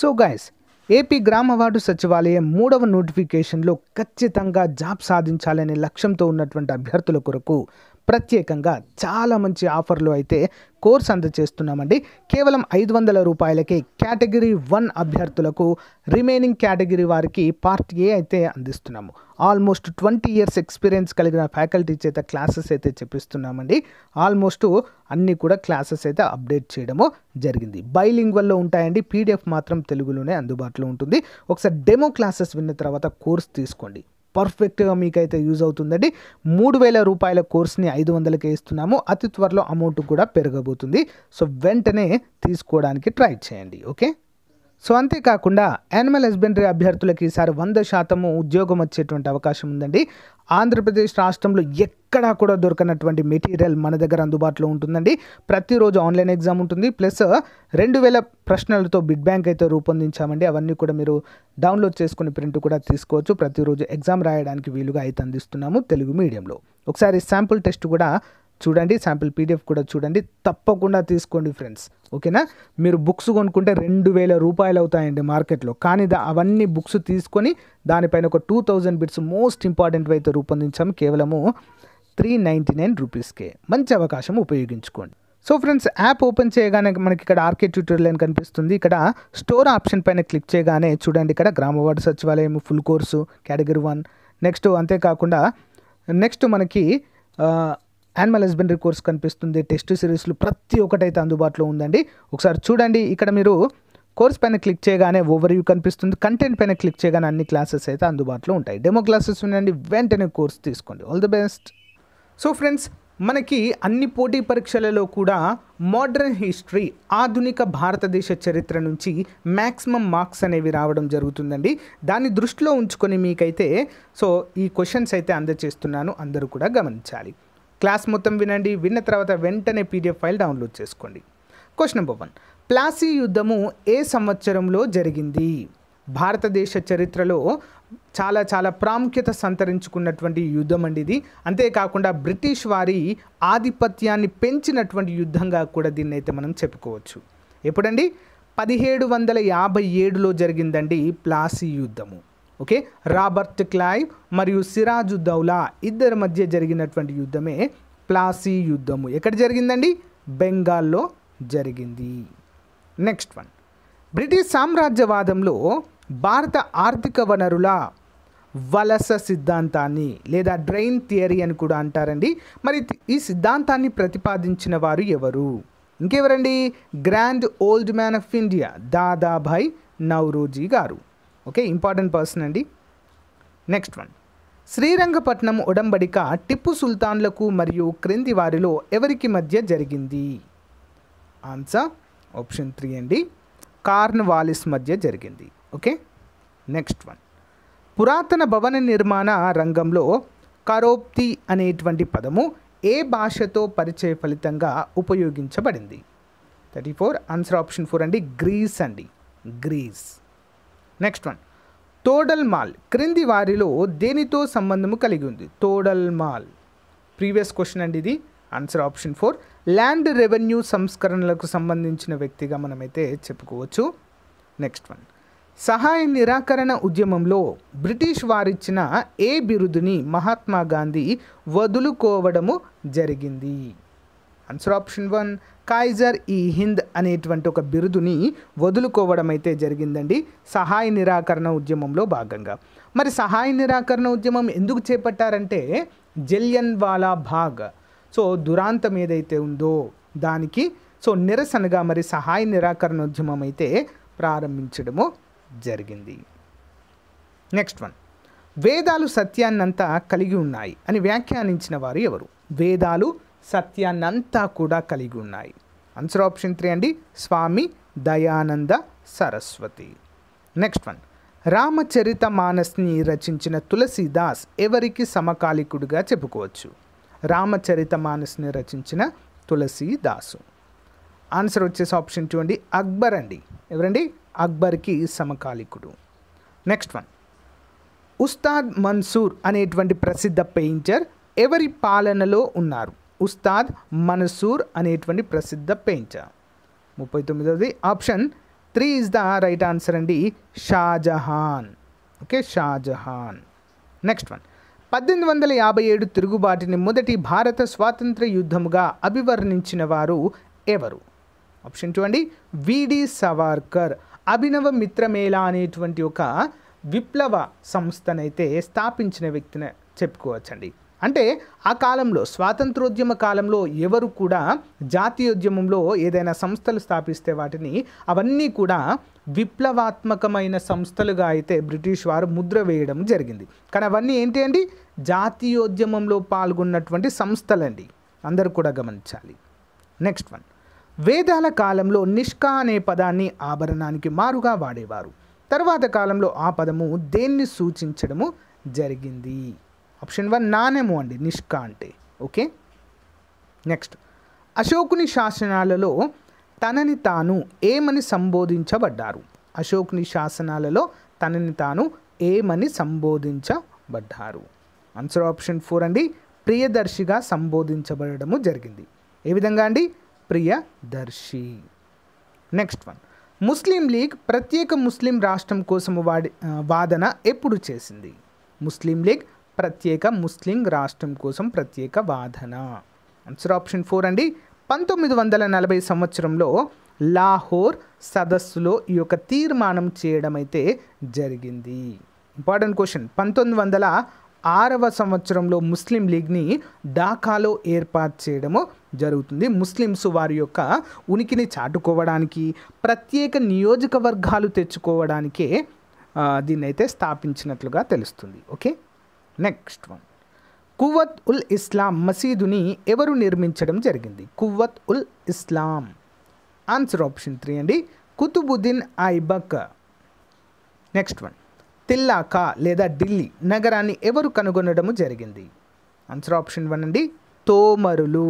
so guys AP గ్రామ ward సచివాలయం మూడవ నోటిఫికేషన్లో ఖచ్చితంగా జాబ్ సాధించాలనే లక్ష్యంతో ఉన్నటువంటి అభ్యర్థుల కొరకు ప్రత్యేకంగా చాలా మంచి ఆఫర్లు అయితే కోర్స్ అందజేస్తున్నామండి కేవలం ఐదు వందల రూపాయలకే కేటగిరీ వన్ అభ్యర్థులకు రిమైనింగ్ కేటగిరీ వారికి పార్ట్ ఏ అయితే అందిస్తున్నాము ఆల్మోస్ట్ ట్వంటీ ఇయర్స్ ఎక్స్పీరియన్స్ కలిగిన ఫ్యాకల్టీ చేత క్లాసెస్ అయితే చెప్పిస్తున్నామండి ఆల్మోస్ట్ అన్నీ కూడా క్లాసెస్ అయితే అప్డేట్ చేయడము జరిగింది బైలింగ్వల్లో ఉంటాయండి పీడిఎఫ్ మాత్రం తెలుగులోనే అందుబాటులో ఉంటుంది ఒకసారి డెమో క్లాసెస్ విన్న తర్వాత కోర్స్ తీసుకోండి పర్ఫెక్ట్గా మీకైతే యూజ్ అవుతుందండి మూడు వేల రూపాయల కోర్స్ని ఐదు వందలకే ఇస్తున్నాము అతి త్వరలో అమౌంట్ కూడా పెరగబోతుంది సో వెంటనే తీసుకోవడానికి ట్రై చేయండి ఓకే సో అంతేకాకుండా యానిమల్ హస్బెండరీ అభ్యర్థులకి ఈసారి వంద శాతము ఉద్యోగం వచ్చేటువంటి అవకాశం ఉందండి ఆంధ్రప్రదేశ్ రాష్ట్రంలో ఎక్కడా కూడా దొరకనటువంటి మెటీరియల్ మన దగ్గర అందుబాటులో ఉంటుందండి ప్రతిరోజు ఆన్లైన్ ఎగ్జామ్ ఉంటుంది ప్లస్ రెండు వేల ప్రశ్నలతో బిడ్ బ్యాంక్ అయితే రూపొందించామండి అవన్నీ కూడా మీరు డౌన్లోడ్ చేసుకుని ప్రింట్ కూడా తీసుకోవచ్చు ప్రతిరోజు ఎగ్జామ్ రాయడానికి వీలుగా అయితే అందిస్తున్నాము తెలుగు మీడియంలో ఒకసారి శాంపుల్ టెస్ట్ కూడా చూడండి శాంపిల్ పీడిఎఫ్ కూడా చూడండి తప్పకుండా తీసుకోండి ఫ్రెండ్స్ ఓకేనా మీరు బుక్స్ కొనుక్కుంటే రెండు వేల రూపాయలు అవుతాయండి మార్కెట్లో కానీ అవన్నీ బుక్స్ తీసుకొని దానిపైన ఒక two thousand bits most important అయితే రూపొందించాము కేవలము త్రీ నైంటీ నైన్ రూపీస్కే మంచి అవకాశం ఉపయోగించుకోండి సో ఫ్రెండ్స్ యాప్ ఓపెన్ చేయగానే మనకి ఇక్కడ ఆర్కే ట్యూటోరియల్ అని కనిపిస్తుంది ఇక్కడ స్టోర్ ఆప్షన్ పైన క్లిక్ చేయగానే చూడండి ఇక్కడ గ్రామ వార్డు సచివాలయం full course category one next అంతేకాకుండా నెక్స్ట్ మనకి యానిమల్ హస్బెండరీ కోర్స్ కనిపిస్తుంది టెస్ట్ సిరీస్లు ప్రతి ఒక్కటైతే అందుబాటులో ఉందండి ఒకసారి చూడండి ఇక్కడ మీరు కోర్స్ పైన క్లిక్ చేయగానే ఓవర్ వ్యూ కనిపిస్తుంది కంటెంట్ పైన క్లిక్ చేయగానే అన్ని క్లాసెస్ అయితే అందుబాటులో ఉంటాయి డెమో క్లాసెస్ వినండి వెంటనే కోర్స్ తీసుకోండి all the best so friends మనకి అన్ని పోటీ పరీక్షలలో కూడా మోడ్రన్ హిస్టరీ ఆధునిక భారతదేశ చరిత్ర నుంచి మ్యాక్సిమం మార్క్స్ అనేవి రావడం జరుగుతుందండి దాన్ని దృష్టిలో ఉంచుకొని మీకైతే సో ఈ క్వశ్చన్స్ అయితే అందజేస్తున్నాను అందరూ కూడా గమనించాలి క్లాస్ మొత్తం వినండి విన్న తర్వాత వెంటనే పీడిఎఫ్ ఫైల్ డౌన్లోడ్ చేసుకోండి క్వశ్చన్ నెంబర్ వన్ ప్లాసీ యుద్ధము ఏ సంవత్సరంలో జరిగింది భారతదేశ చరిత్రలో చాలా చాలా ప్రాముఖ్యత సంతరించుకున్నటువంటి యుద్ధం అండి ఇది అంతేకాకుండా బ్రిటిష్ వారి ఆధిపత్యాన్ని పెంచినటువంటి యుద్ధంగా కూడా దీన్ని అయితే మనం చెప్పుకోవచ్చు ఎప్పుడండి పదిహేడు వందల యాభై ఏడులో జరిగిందండి ప్లాసీ యుద్ధము ఓకే రాబర్ట్ క్లైవ్ మరియు సిరాజుద్దౌలా ఇద్దరి మధ్య జరిగినటువంటి యుద్ధమే ప్లాసీ యుద్ధము ఎక్కడ జరిగిందండి బెంగాల్లో జరిగింది నెక్స్ట్ వన్ బ్రిటిష్ సామ్రాజ్యవాదంలో భారత ఆర్థిక వనరుల వలస సిద్ధాంతాన్ని లేదా డ్రైన్ థియరీ అని కూడా అంటారండి మరి ఈ సిద్ధాంతాన్ని ప్రతిపాదించిన వారు ఎవరు ఇంకెవరండి grand old man of India Dadabhai Naoroji గారు ఓకే ఇంపార్టెంట్ పర్సన్ అండి నెక్స్ట్ వన్ శ్రీరంగపట్నం ఉడంబడిక టిప్పు సుల్తాన్లకు మరియు క్రింది వారిలో ఎవరికి మధ్య జరిగింది ఆన్సర్ ఆప్షన్ త్రీ అండి కార్న్వాలిస్ మధ్య జరిగింది ఓకే నెక్స్ట్ వన్ పురాతన భవన నిర్మాణ రంగంలో కరోప్తి అనేటువంటి పదము ఏ భాషతో పరిచయ ఫలితంగా ఉపయోగించబడింది thirty four answer option four అండి గ్రీస్ అండి Greece next one Todar Mal క్రింది వారిలో దేనితో సంబంధము కలిగి ఉంది తోడల్ మాల్ ప్రీవియస్ క్వశ్చన్ అండి ఇది answer option four land revenue సంస్కరణలకు సంబంధించిన వ్యక్తిగా మనమైతే చెప్పుకోవచ్చు నెక్స్ట్ వన్ సహాయ నిరాకరణ ఉద్యమంలో బ్రిటిష్ వారిచ్చిన ఏ బిరుదుని మహాత్మా గాంధీ వదులుకోవడము జరిగింది ఆన్సర్ ఆప్షన్ వన్ కాయిజర్ ఈ హింద్ అనేటువంటి ఒక బిరుదుని వదులుకోవడం అయితే జరిగిందండి సహాయ నిరాకరణ ఉద్యమంలో భాగంగా మరి సహాయ నిరాకరణ ఉద్యమం ఎందుకు చేపట్టారంటే జలియన్ వాలా భాగ్ సో దురాంతం ఏదైతే ఉందో దానికి సో నిరసనగా మరి సహాయ నిరాకరణ ఉద్యమం అయితే ప్రారంభించడము జరిగింది నెక్స్ట్ వన్ వేదాలు సత్యాన్నంతా కలిగి ఉన్నాయి అని వ్యాఖ్యానించిన వారు ఎవరు వేదాలు సత్యాన్నంతా కూడా కలిగి ఉన్నాయి ఆన్సర్ ఆప్షన్ త్రీ అండి స్వామి దయానంద సరస్వతి నెక్స్ట్ వన్ రామచరిత మానస్ని రచించిన తులసీదాస్ ఎవరికి సమకాలికుడిగా చెప్పుకోవచ్చు రామచరిత మానస్ని రచించిన తులసీదాసు ఆన్సర్ వచ్చేసి ఆప్షన్ టూ అండి అక్బర్ అండి ఎవరండి అక్బర్కి సమకాలికుడు నెక్స్ట్ వన్ ఉస్తాద్ మన్సూర్ అనేటువంటి ప్రసిద్ధ పెయింటర్ ఎవరి పాలనలో ఉన్నారు ఉస్తాద్ మన్సూర్ అనేటువంటి ప్రసిద్ధ పెయింటర్ ముప్పై తొమ్మిదవది option three is the right answer అండి Shahjahan okay Shahjahan next one పద్దెనిమిది వందల యాభై ఏడు తిరుగుబాటుని మొదటి భారత స్వాతంత్ర యుద్ధముగా అభివర్ణించిన వారు ఎవరు ఆప్షన్ టూ అండి విడి సవార్కర్ అభినవ మిత్రమేళ అనేటువంటి ఒక విప్లవ సంస్థనైతే స్థాపించిన వ్యక్తిని చెప్పుకోవచ్చండి అంటే ఆ కాలంలో స్వాతంత్రోద్యమ కాలంలో ఎవరు కూడా జాతీయోద్యమంలో ఏదైనా సంస్థలు స్థాపిస్తే వాటిని అవన్నీ కూడా విప్లవాత్మకమైన సంస్థలుగా అయితే బ్రిటిష్ వారు ముద్ర వేయడం జరిగింది కానీ అవన్నీ ఏంటి అండి జాతీయోద్యమంలో పాల్గొన్నటువంటి సంస్థలండి అందరు కూడా గమనించాలి నెక్స్ట్ వన్ వేదాల కాలంలో నిష్కా అనే పదాన్ని ఆభరణానికి మారుగా వాడేవారు తర్వాత కాలంలో ఆ పదము దేన్ని సూచించడము జరిగింది ఆప్షన్ వన్ నానేమో అండి నిష్కా అంటే ఓకే నెక్స్ట్ అశోకుని శాసనాలలో తనని తాను ఏమని సంబోధించబడ్డారు అశోకుని శాసనాలలో తనని తాను ఏమని సంబోధించబడ్డారు ఆన్సర్ ఆప్షన్ ఫోర్ అండి ప్రియదర్శిగా సంబోధించబడము జరిగింది ఏ విధంగా అండి Priyadarshi next one Muslim League ప్రత్యేక ముస్లిం రాష్ట్రం కోసం వాడి వాదన ఎప్పుడు చేసింది ముస్లిం లీగ్ ప్రత్యేక ముస్లిం రాష్ట్రం కోసం ప్రత్యేక వాదన ఆన్సర్ ఆప్షన్ ఫోర్ అండి పంతొమ్మిది వందల నలభై సంవత్సరంలో లాహోర్ సదస్సులో ఈ యొక్క తీర్మానం చేయడం అయితే జరిగింది ఇంపార్టెంట్ క్వశ్చన్ పంతొమ్మిది వందల ఆరవ సంవత్సరంలో ముస్లిం లీగ్ని ఢాకాలో ఏర్పాటు చేయడము జరుగుతుంది ముస్లిమ్స్ వారి యొక్క ఉనికిని చాటుకోవడానికి ప్రత్యేక నియోజకవర్గాలు తెచ్చుకోవడానికే దీన్నైతే స్థాపించినట్లుగా తెలుస్తుంది okay next one Quwwat ul Islam మసీదుని ఎవరు నిర్మించడం జరిగింది Quwwat ul Islam answer option three అండి కుతుబుద్దీన్ ఐబక్ నెక్స్ట్ వన్ తిల్లాకా లేదా ఢిల్లీ నగరాన్ని ఎవరు కనుగొనడము జరిగింది ఆన్సర్ ఆప్షన్ వన్ అండి తోమరులు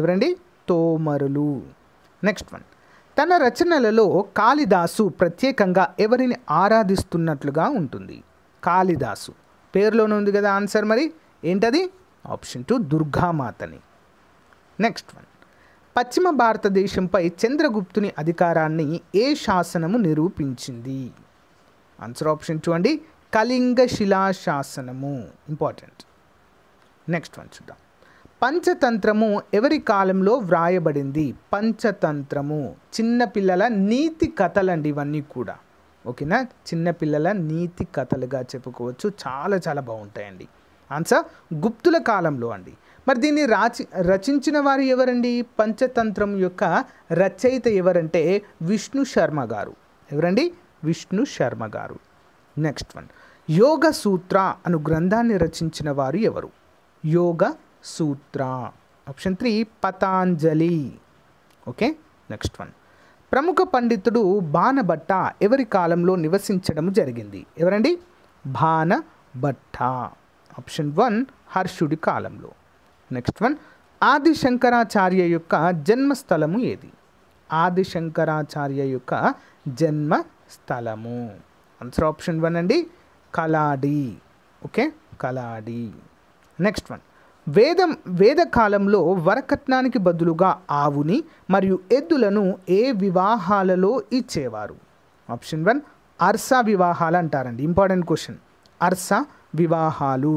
ఎవరండి తోమరులు నెక్స్ట్ వన్ తన రచనలలో కాళిదాసు ప్రత్యేకంగా ఎవరిని ఆరాధిస్తున్నట్లుగా ఉంటుంది కాళిదాసు పేరులోనే ఉంది కదా ఆన్సర్ మరి ఏంటది ఆప్షన్ టూ దుర్గామాతని నెక్స్ట్ వన్ పశ్చిమ భారతదేశంపై చంద్రగుప్తుని అధికారాన్ని ఏ శాసనము నిరూపించింది ఆన్సర్ ఆప్షన్ టూ అండి కళింగ శిలా శాసనము ఇంపార్టెంట్ నెక్స్ట్ వన్ చూద్దాం పంచతంత్రము ఎవరి కాలంలో వ్రాయబడింది పంచతంత్రము చిన్నపిల్లల నీతి కథలండి ఇవన్నీ కూడా ఓకేనా చిన్నపిల్లల నీతి కథలుగా చెప్పుకోవచ్చు చాలా చాలా బాగుంటాయండి ఆన్సర్ గుప్తుల కాలంలో అండి మరి దీన్ని రాచి రచించిన వారు ఎవరండి పంచతంత్రం యొక్క రచయిత ఎవరంటే విష్ణు శర్మ గారు ఎవరండి విష్ణు శర్మ గారు నెక్స్ట్ వన్ యోగ సూత్ర అను గ్రంథాన్ని రచించిన వారు ఎవరు Yoga Sutra option three Patanjali okay next one ప్రముఖ పండితుడు బాణభట్ట ఎవరి కాలంలో నివసించడం జరిగింది ఎవరండి బాణభట్ట ఆప్షన్ వన్ హర్షుడి కాలంలో నెక్స్ట్ వన్ ఆది శంకరాచార్య యొక్క జన్మస్థలము ఏది ఆది శంకరాచార్య యొక్క జన్మస్థలము ఆన్సర్ ఆప్షన్ వన్ అండి Kalady okay Kalady next one వేదం వేదకాలంలో వరకట్నానికి బదులుగా ఆవుని మరియు ఎద్దులను ఏ వివాహాలలో ఇచ్చేవారు ఆప్షన్ వన్ అర్స వివాహాలు అంటారండి ఇంపార్టెంట్ క్వశ్చన్ అర్స వివాహాలు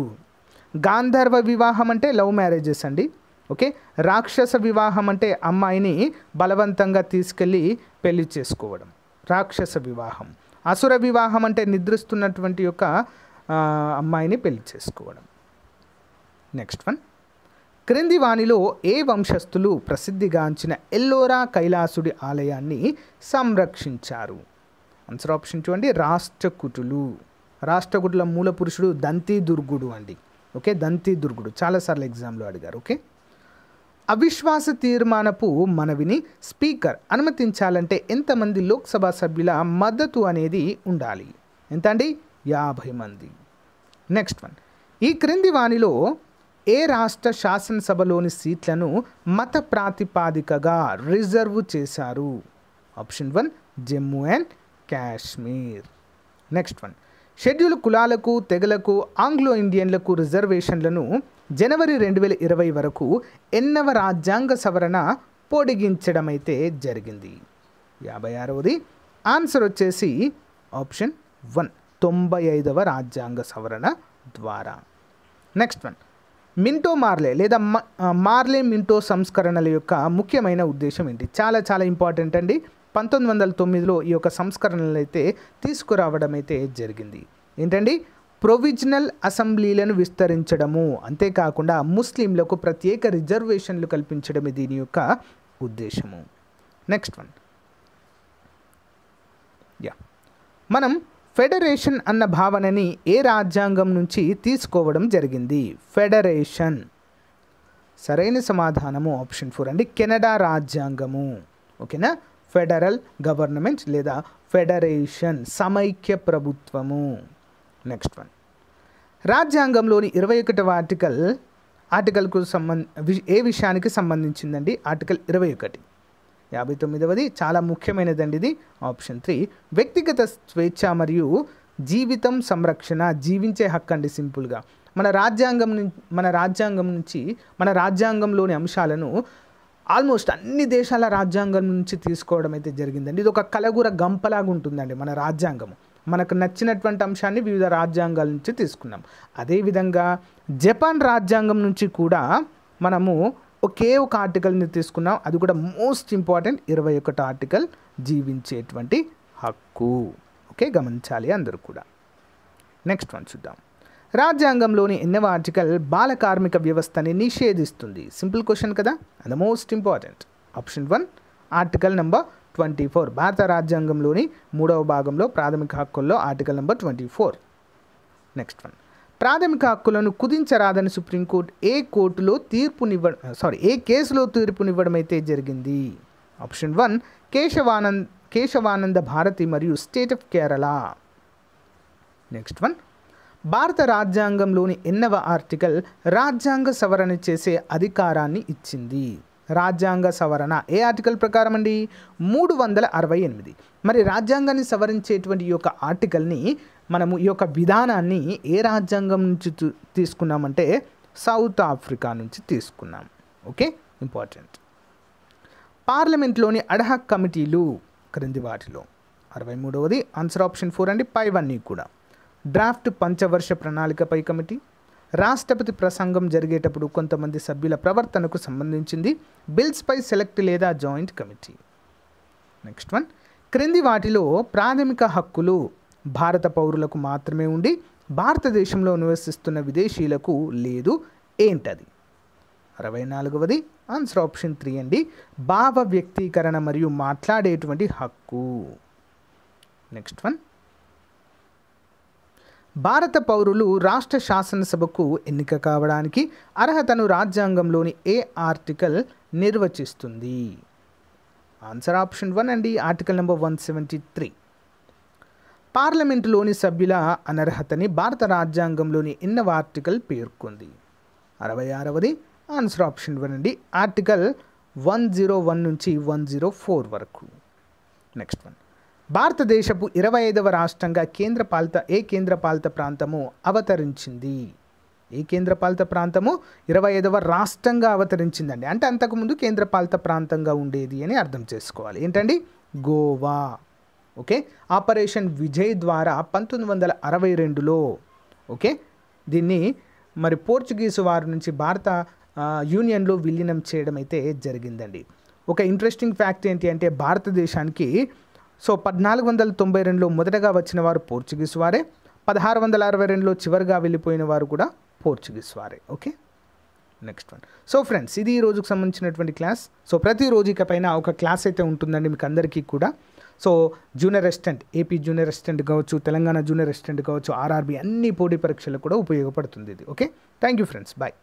గాంధర్వ వివాహం అంటే లవ్ మ్యారేజెస్ అండి ఓకే రాక్షస వివాహం అంటే అమ్మాయిని బలవంతంగా తీసుకెళ్ళి పెళ్లి చేసుకోవడం రాక్షస వివాహం అసుర వివాహం అంటే నిద్రిస్తున్నటువంటి యొక్క అమ్మాయిని పెళ్లి చేసుకోవడం నెక్స్ట్ వన్ క్రింది వాణిలో ఏ వంశస్థులు ప్రసిద్ధిగాంచిన ఎల్లోరా కైలాసుడి ఆలయాన్ని సంరక్షించారు ఆన్సర్ ఆప్షన్ చూడండి రాష్ట్రకుటులు రాష్ట్రకుటుల మూల పురుషుడు దంతి దుర్గుడు అండి ఓకే దంతి దుర్గుడు చాలాసార్లు ఎగ్జామ్లో అడిగారు ఓకే అవిశ్వాస తీర్మానపు మనవిని స్పీకర్ అనుమతించాలంటే ఎంతమంది లోక్సభ సభ్యుల మద్దతు అనేది ఉండాలి ఎంత అండి యాభై మంది నెక్స్ట్ వన్ ఈ క్రింది వాణిలో ఏ రాష్ట్ర శాసనసభలోని సీట్లను మత ప్రాతిపాదికగా రిజర్వ్ చేశారు option one Jammu and Kashmir next one schedule కులాలకు తెగలకు ఆంగ్లో ఇండియన్లకు రిజర్వేషన్లను జనవరి రెండు వేల ఇరవై వరకు ఎన్నవ రాజ్యాంగ సవరణ పొడిగించడమైతే జరిగింది యాభై ఆరవది ఆన్సర్ వచ్చేసి ఆప్షన్ వన్ తొంభై ఐదవ రాజ్యాంగ సవరణ ద్వారా నెక్స్ట్ వన్ మింటో మార్లే లేదా మార్లే మింటో సంస్కరణల యొక్క ముఖ్యమైన ఉద్దేశం ఏంటి చాలా చాలా ఇంపార్టెంట్ అండి పంతొమ్మిది వందల తొమ్మిదిలో ఈ యొక్క సంస్కరణలు అయితే తీసుకురావడం అయితే జరిగింది ఏంటండి ప్రొవిజనల్ అసెంబ్లీలను విస్తరించడము అంతేకాకుండా ముస్లింలకు ప్రత్యేక రిజర్వేషన్లు కల్పించడమే దీని యొక్క ఉద్దేశము నెక్స్ట్ వన్ యా మనం ఫెడరేషన్ అన్న భావనని ఏ రాజ్యాంగం నుంచి తీసుకోవడం జరిగింది ఫెడరేషన్ సరైన సమాధానము ఆప్షన్ ఫోర్ అండి కెనడా రాజ్యాంగము ఓకేనా ఫెడరల్ గవర్నమెంట్ లేదా ఫెడరేషన్ సమైక్య ప్రభుత్వము నెక్స్ట్ వన్ రాజ్యాంగంలోని ఇరవై ఒకటవ ఆర్టికల్ ఆర్టికల్కు సంబంధ ఏ విషయానికి సంబంధించిందండి ఆర్టికల్ ఇరవై ఒకటి యాభై తొమ్మిదవది చాలా ముఖ్యమైనదండి ఇది ఆప్షన్ త్రీ వ్యక్తిగత స్వేచ్ఛ మరియు జీవితం సంరక్షణ జీవించే హక్కు అండి సింపుల్గా మన రాజ్యాంగం మన రాజ్యాంగం నుంచి మన రాజ్యాంగంలోని అంశాలను ఆల్మోస్ట్ అన్ని దేశాల రాజ్యాంగం నుంచి తీసుకోవడం అయితే జరిగిందండి ఇది ఒక కలగూర గంపలాగా ఉంటుందండి మన రాజ్యాంగం మనకు నచ్చినటువంటి అంశాన్ని వివిధ రాజ్యాంగాల నుంచి తీసుకున్నాం అదేవిధంగా జపాన్ రాజ్యాంగం నుంచి కూడా మనము ఒకే ఒక ఆర్టికల్ని తీసుకున్నాం అది కూడా మోస్ట్ ఇంపార్టెంట్ ఇరవై ఒకటి ఆర్టికల్ జీవించేటువంటి హక్కు ఓకే గమనించాలి అందరూ కూడా నెక్స్ట్ వన్ చూద్దాం రాజ్యాంగంలోని ఎన్నవ ఆర్టికల్ బాల కార్మిక వ్యవస్థని నిషేధిస్తుంది సింపుల్ క్వశ్చన్ కదా and most important option one article number twenty four భారత రాజ్యాంగంలోని మూడవ భాగంలో ప్రాథమిక హక్కుల్లో article number twenty four next one ప్రాథమిక హక్కులను కుదించరాదని సుప్రీంకోర్టు ఏ కోర్టులో తీర్పునివ్వడం సారీ ఏ కేసులో తీర్పునివ్వడం అయితే జరిగింది ఆప్షన్ వన్ కేశవానంద్ కేశవానంద భారతి మరియు state of Kerala next one భారత రాజ్యాంగంలోని ఎన్నవ ఆర్టికల్ రాజ్యాంగ సవరణ చేసే అధికారాన్ని ఇచ్చింది రాజ్యాంగ సవరణ ఏ ఆర్టికల్ ప్రకారం అండి మూడు వందల అరవై ఎనిమిది మరి రాజ్యాంగాన్ని సవరించేటువంటి యొక్క ఆర్టికల్ని మనము ఈ యొక్క విధానాన్ని ఏ రాజ్యాంగం నుంచి తీసుకున్నామంటే సౌత్ ఆఫ్రికా నుంచి తీసుకున్నాం ఓకే ఇంపార్టెంట్ పార్లమెంట్లోని అడహక్ కమిటీలు క్రింది వాటిలో అరవై మూడవది ఆన్సర్ ఆప్షన్ ఫోర్ అండి పైవన్నీ కూడా డ్రాఫ్ట్ పంచవర్ష ప్రణాళికపై కమిటీ రాష్ట్రపతి ప్రసంగం జరిగేటప్పుడు కొంతమంది సభ్యుల ప్రవర్తనకు సంబంధించింది బిల్స్పై సెలెక్ట్ లేదా జాయింట్ కమిటీ నెక్స్ట్ వన్ క్రింది వాటిలో ప్రాథమిక హక్కులు భారత పౌరులకు మాత్రమే ఉండి భారతదేశంలో నివసిస్తున్న విదేశీయులకు లేదు ఏంటది అరవై నాలుగవది ఆన్సర్ ఆప్షన్ త్రీ అండి భావ వ్యక్తీకరణ మరియు మాట్లాడేటువంటి హక్కు నెక్స్ట్ వన్ భారత పౌరులు రాష్ట్ర శాసనసభకు ఎన్నిక కావడానికి అర్హతను రాజ్యాంగంలోని ఏ ఆర్టికల్ నిర్వచిస్తుంది ఆన్సర్ ఆప్షన్ వన్ అండి article number one seventy three పార్లమెంటులోని సభ్యుల అనర్హతని భారత రాజ్యాంగంలోని ఎన్నవ ఆర్టికల్ పేర్కొంది అరవై ఆరవది ఆన్సర్ ఆప్షన్ ఇవ్వనండి ఆర్టికల్ వన్ జీరో వన్ నుంచి వన్ జీరో ఫోర్ వరకు నెక్స్ట్ వన్ భారతదేశపు ఇరవై ఐదవ రాష్ట్రంగా కేంద్రపాలిత ఏ కేంద్రపాలిత ప్రాంతము అవతరించింది ఏ కేంద్రపాలిత ప్రాంతము ఇరవై ఐదవ రాష్ట్రంగా అవతరించిందండి అంటే అంతకుముందు కేంద్రపాలిత ప్రాంతంగా ఉండేది అని అర్థం చేసుకోవాలి ఏంటండి గోవా ఓకే ఆపరేషన్ విజయ్ ద్వారా పంతొమ్మిది వందల అరవై రెండులో ఓకే దీన్ని మరి పోర్చుగీసు వారి నుంచి భారత యూనియన్లో విలీనం చేయడం అయితే జరిగిందండి ఒక ఇంట్రెస్టింగ్ ఫ్యాక్ట్ ఏంటి అంటే భారతదేశానికి సో పద్నాలుగు వందల తొంభై రెండులో మొదటగా వచ్చిన వారు పోర్చుగీస్ వారే పదహారు వందల అరవై రెండులో చివరిగా వెళ్ళిపోయిన వారు కూడా పోర్చుగీస్ వారే okay next one so friends ఇది ఈ రోజుకు సంబంధించినటువంటి క్లాస్ సో ప్రతి రోజు ఇకపైన ఒక క్లాస్ అయితే ఉంటుందండి మీకు అందరికీ కూడా so junior assistant AP junior assistant కావచ్చు తెలంగాణ జూనియర్ అసిస్టెంట్ కావచ్చు ఆర్ఆర్బీ అన్ని పోటీ పరీక్షలకు కూడా ఉపయోగపడుతుంది ఇది okay thank you friends bye